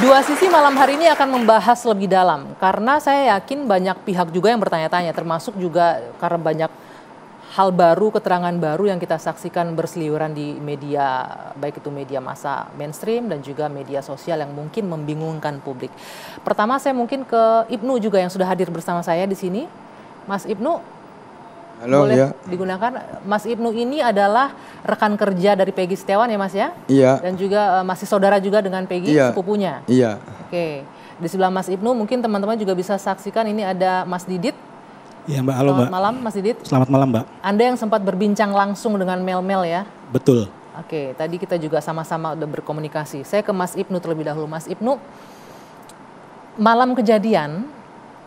Dua sisi malam hari ini akan membahas lebih dalam karena saya yakin banyak pihak juga yang bertanya-tanya termasuk juga karena banyak hal baru, keterangan baru yang kita saksikan berseliweran di media baik itu media massa mainstream dan juga media sosial yang mungkin membingungkan publik. Pertama saya mungkin ke Ibnu juga yang sudah hadir bersama saya di sini. Mas Ibnu, Halo, boleh ya. digunakan. Mas Ibnu ini adalah rekan kerja dari Peggy Setiawan ya Mas ya? Iya. Dan juga uh, masih saudara juga dengan Peggy iya. sepupunya? Iya. Oke. Di sebelah Mas Ibnu mungkin teman-teman juga bisa saksikan ini ada Mas Didit. Iya Mbak, halo Selamat Mbak. Selamat malam Mas Didit. Selamat malam Mbak. Anda yang sempat berbincang langsung dengan Mel-Mel ya? Betul. Oke, tadi kita juga sama-sama udah berkomunikasi. Saya ke Mas Ibnu terlebih dahulu. Mas Ibnu, malam kejadian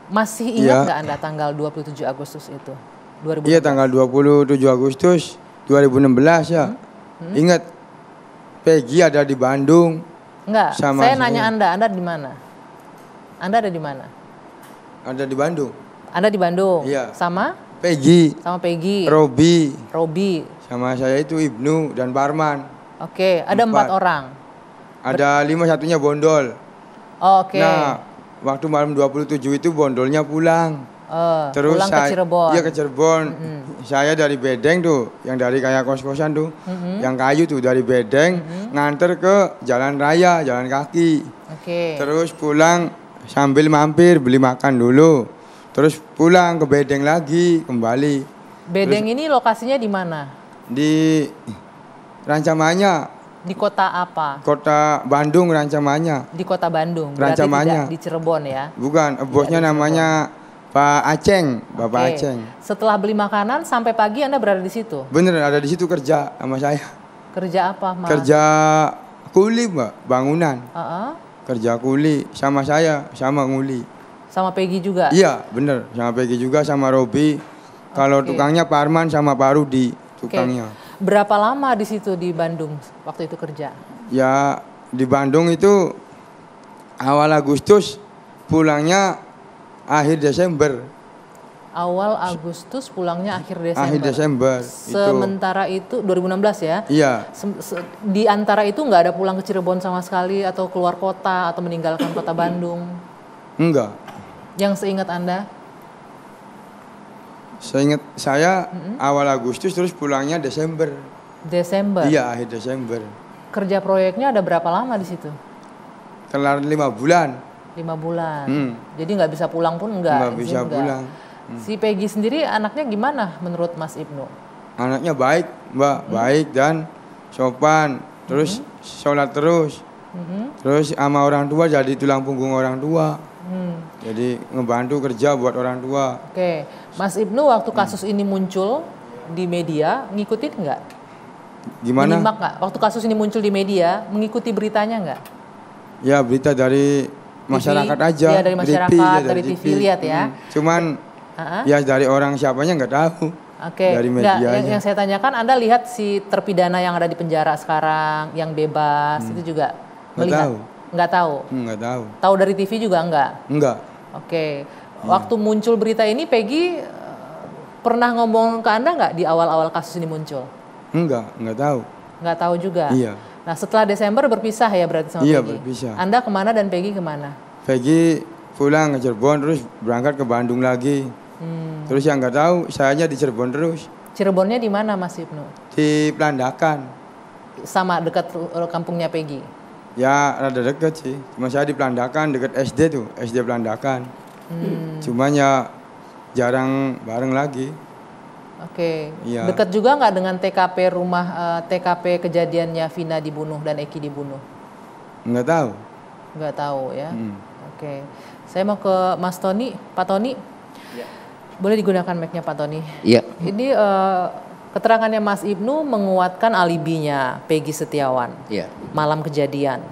masih ingat iya. nggak ya. Anda tanggal 27 Agustus itu? 2016. Iya tanggal 27 Agustus 2016 ya. Hmm? ya. Ingat Peggy ada di Bandung. Enggak, sama saya, saya nanya ya. Anda, Anda di mana? Anda ada di mana? Ada di Bandung. Anda di Bandung. Iya. Sama? Peggy. Sama Peggy. Robi. Robi. Sama saya itu Ibnu dan Barman. Oke, ada empat, empat orang. Ada lima satunya bondol. Oh, Oke. Okay. Nah, waktu malam 27 itu bondolnya pulang. Uh, Terus pulang saya, ke Cirebon. Iya ke Cirebon. Mm -hmm. Saya dari Bedeng tuh, yang dari kayak kos-kosan tuh, mm -hmm. yang kayu tuh dari Bedeng mm -hmm. nganter ke jalan raya, jalan kaki. Oke. Okay. Terus pulang sambil mampir beli makan dulu. Terus pulang ke Bedeng lagi kembali. Bedeng Terus, ini lokasinya di mana? Di Rancamanya. Di kota apa? Kota Bandung Rancamanya. Di kota Bandung. Rancamanya. di Cirebon ya? Bukan, eh, bosnya namanya Cirebon Pak Aceng, Bapak okay. Aceng. Setelah beli makanan sampai pagi Anda berada di situ? Bener, ada di situ kerja sama saya. Kerja apa, Mas? Kerja kuli, Mbak, bangunan. Uh -uh. Kerja kuli sama saya, sama nguli. Sama Peggy juga? Iya, bener. Sama Peggy juga, sama Robi. Kalau tukangnya Pak Arman sama Pak Rudi, tukangnya. Okay. Berapa lama di situ di Bandung waktu itu kerja? Ya, di Bandung itu awal Agustus pulangnya akhir Desember. Awal Agustus pulangnya akhir Desember. Akhir Desember. Sementara itu, itu 2016 ya. Iya. di antara itu nggak ada pulang ke Cirebon sama sekali atau keluar kota atau meninggalkan kota Bandung. Enggak. Yang seingat Anda? Seingat saya mm -hmm. awal Agustus terus pulangnya Desember. Desember. Iya, akhir Desember. Kerja proyeknya ada berapa lama di situ? Kelar lima bulan lima bulan. Hmm. Jadi nggak bisa pulang pun nggak. Nggak bisa enggak. pulang. Hmm. Si Peggy sendiri anaknya gimana menurut Mas Ibnu? Anaknya baik, Mbak, hmm. baik dan sopan. Terus hmm. sholat terus. Hmm. Terus sama orang tua jadi tulang punggung orang tua. Hmm. Jadi ngebantu kerja buat orang tua. Oke, Mas Ibnu waktu hmm. kasus hmm. ini muncul di media ngikutin nggak? Gimana? Menyimak nggak? Waktu kasus ini muncul di media mengikuti beritanya nggak? Ya berita dari masyarakat aja. Iya dari masyarakat, ya, dari, TV lihat ya. Hmm. Cuman uh-huh. ya dari orang siapanya nggak tahu. Oke. Okay. Dari media. Nggak, yang, yang saya tanyakan, Anda lihat si terpidana yang ada di penjara sekarang, yang bebas hmm. itu juga nggak melihat? Tahu. Nggak tahu. Hmm, nggak tahu. Tahu dari TV juga nggak? Nggak. Oke. Okay. Hmm. Waktu muncul berita ini, Peggy eh, pernah ngomong ke Anda nggak di awal-awal kasus ini muncul? Enggak, enggak tahu. Enggak tahu juga. Iya. Nah setelah Desember berpisah ya berarti sama iya, Peggy? Iya berpisah. Anda kemana dan Peggy kemana? Peggy pulang ke Cirebon terus berangkat ke Bandung lagi. Hmm. Terus yang nggak tahu, sayanya di Cirebon terus. Cirebonnya di mana Mas Ibnu? Di Pelandakan. Sama dekat kampungnya Peggy? Ya rada dekat sih. Cuma saya di Pelandakan, dekat SD tuh, SD Pelandakan. Hmm. Cuman ya jarang bareng lagi. Oke. Ya. Dekat juga nggak dengan TKP rumah uh, eh, TKP kejadiannya Vina dibunuh dan Eki dibunuh? Nggak tahu. Nggak tahu ya. Hmm. Oke. Saya mau ke Mas Tony, Pak Tony. Ya. Boleh digunakan mic-nya Pak Tony. Iya. Ini uh, keterangannya Mas Ibnu menguatkan alibinya Peggy Setiawan. Iya. Malam kejadian.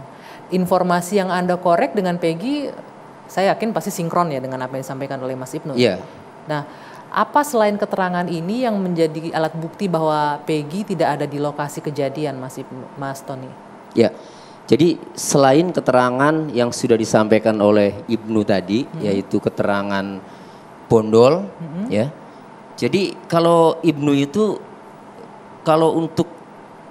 Informasi yang Anda korek dengan Peggy saya yakin pasti sinkron ya dengan apa yang disampaikan oleh Mas Ibnu. Iya. Nah, apa selain keterangan ini yang menjadi alat bukti bahwa Peggy tidak ada di lokasi kejadian, Mas, Mas Tony? Ya, jadi selain keterangan yang sudah disampaikan oleh Ibnu tadi, hmm. yaitu keterangan bondol, hmm. ya. Jadi kalau Ibnu itu kalau untuk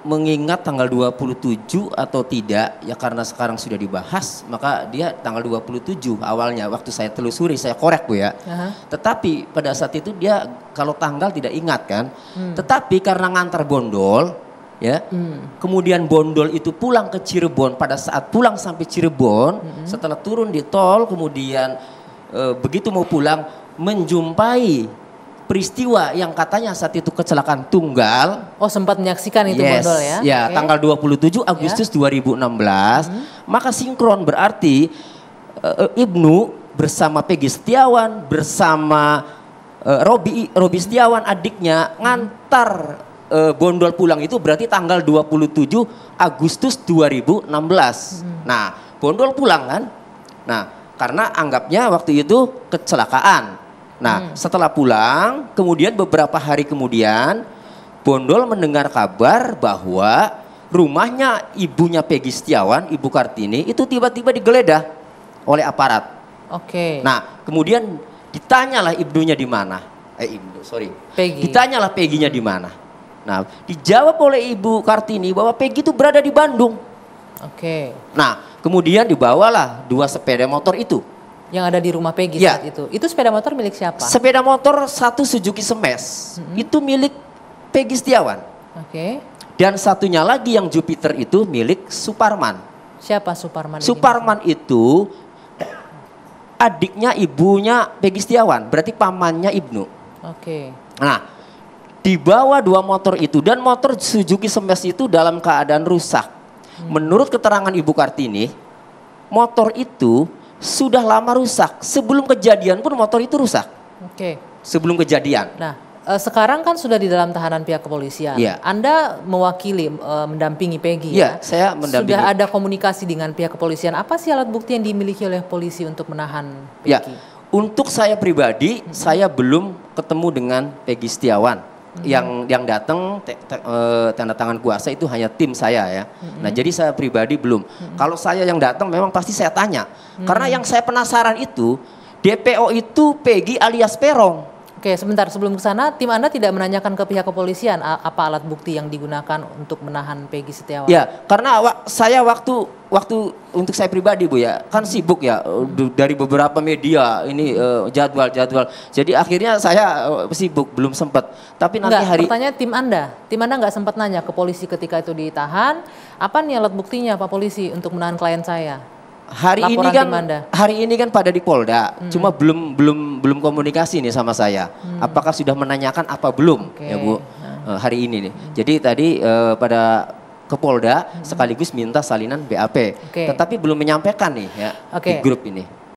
mengingat tanggal 27 atau tidak ya karena sekarang sudah dibahas maka dia tanggal 27 awalnya waktu saya telusuri saya korek Bu ya. Uh-huh. Tetapi pada saat itu dia kalau tanggal tidak ingat kan. Hmm. Tetapi karena ngantar bondol ya. Hmm. Kemudian bondol itu pulang ke Cirebon pada saat pulang sampai Cirebon hmm. setelah turun di tol kemudian e, begitu mau pulang menjumpai peristiwa yang katanya saat itu kecelakaan tunggal. Oh sempat menyaksikan itu yes, Bondol ya. Ya okay. tanggal 27 ya. Agustus ya. 2016. Hmm. Maka sinkron berarti uh, Ibnu bersama Peggy Setiawan bersama uh, Robi Robi Setiawan adiknya ngantar uh, Bondol pulang itu berarti tanggal 27 Agustus 2016. Hmm. Nah Bondol pulang kan. Nah karena anggapnya waktu itu kecelakaan Nah, hmm. setelah pulang, kemudian beberapa hari kemudian Bondol mendengar kabar bahwa rumahnya ibunya Peggy Setiawan, Ibu Kartini itu tiba-tiba digeledah oleh aparat. Oke. Okay. Nah, kemudian ditanyalah ibunya di mana? Eh, ibu sorry. Peggy. Ditanyalah peggy di mana? Nah, dijawab oleh Ibu Kartini bahwa Peggy itu berada di Bandung. Oke. Okay. Nah, kemudian dibawalah dua sepeda motor itu yang ada di rumah Peggy ya. saat itu. Itu sepeda motor milik siapa? Sepeda motor satu Suzuki Semes. hmm. Itu milik Peggy Setiawan. Oke. Okay. Dan satunya lagi yang Jupiter itu milik Suparman. Siapa Suparman? Suparman ini? itu adiknya ibunya Peggy Setiawan, berarti pamannya Ibnu. Oke. Okay. Nah, dibawa dua motor itu dan motor Suzuki Semes itu dalam keadaan rusak. Hmm. Menurut keterangan Ibu Kartini, motor itu sudah lama rusak. Sebelum kejadian pun motor itu rusak. Oke. Okay. Sebelum kejadian. Nah, eh, sekarang kan sudah di dalam tahanan pihak kepolisian. Ya. Anda mewakili eh, mendampingi Peggy. Ya, ya, saya mendampingi. Sudah ada komunikasi dengan pihak kepolisian. Apa sih alat bukti yang dimiliki oleh polisi untuk menahan ya, Peggy? Ya. Untuk saya pribadi, hmm. saya belum ketemu dengan Peggy Setiawan hmm. yang yang datang te, te, uh, tanda tangan kuasa itu hanya tim saya ya. Hmm. Nah jadi saya pribadi belum. Hmm. Kalau saya yang datang memang pasti saya tanya hmm. karena yang saya penasaran itu DPO itu Peggy alias Perong. Oke, sebentar sebelum ke sana, tim Anda tidak menanyakan ke pihak kepolisian apa alat bukti yang digunakan untuk menahan Peggy Setiawan? Ya, karena saya waktu waktu untuk saya pribadi Bu ya, kan sibuk ya dari beberapa media ini eh, jadwal-jadwal. Uh, Jadi akhirnya saya eh, sibuk belum sempat. Tapi nanti Enggak, hari pertanyaan tim Anda, tim Anda nggak sempat nanya ke polisi ketika itu ditahan, apa nih alat buktinya Pak polisi untuk menahan klien saya? hari ini kan anda? hari ini kan pada di Polda, hmm. cuma belum belum belum komunikasi nih sama saya. Hmm. Apakah sudah menanyakan apa belum okay. ya Bu? Nah. Eh, hari ini nih. Hmm. Jadi tadi uh, pada ke Polda hmm. sekaligus minta salinan BAP. Okay. Tetapi belum menyampaikan nih ya okay. di grup ini.